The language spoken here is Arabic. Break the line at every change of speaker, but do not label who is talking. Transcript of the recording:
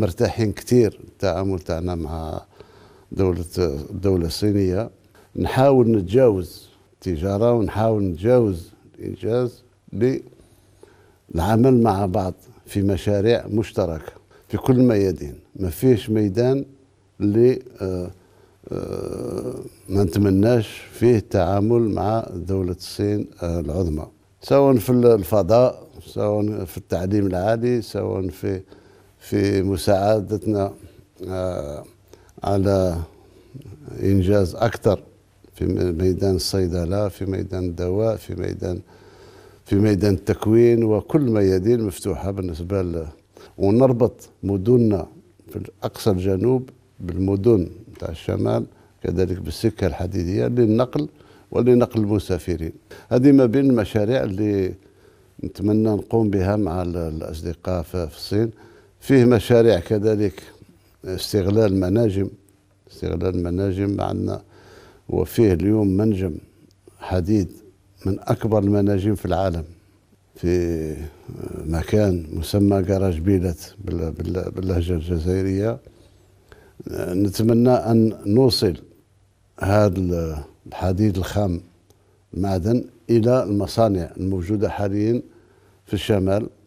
مرتاحين كثير التعامل تاعنا مع دولة الدولة الصينية نحاول نتجاوز التجارة ونحاول نتجاوز الإنجاز للعمل مع بعض في مشاريع مشتركة في كل الميادين ما فيش ميدان اللي آه، آه، ما نتمناش فيه التعامل مع دولة الصين آه، العظمى سواء في الفضاء سواء في التعليم العالي سواء في في مساعدتنا آه، على إنجاز أكثر في ميدان الصيدلة في ميدان الدواء في ميدان في ميدان التكوين وكل ميادين مفتوحة بالنسبة ل... ونربط مدننا في أقصى الجنوب بالمدن تاع الشمال كذلك بالسكة الحديدية للنقل ولنقل المسافرين هذه ما بين المشاريع اللي نتمنى نقوم بها مع الأصدقاء في الصين فيه مشاريع كذلك استغلال مناجم استغلال مناجم عندنا وفيه اليوم منجم حديد من أكبر المناجم في العالم في مكان مسمى كراج بيلت باللهجة الجزائرية نتمنى أن نوصل هذا الحديد الخام المعدن إلى المصانع الموجودة حاليا في الشمال